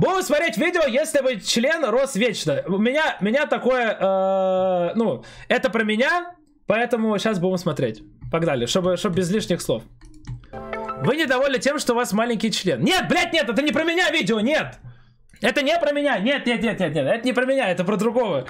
Будем смотреть видео, если бы член рос вечно. У меня, меня такое... Э, ну, это про меня, поэтому сейчас будем смотреть. Погнали, чтобы, чтобы без лишних слов. Вы недовольны тем, что у вас маленький член. Нет, блядь, нет, это не про меня видео, нет! Это не про меня, нет, нет, нет, нет, нет, это не про меня, это про другого.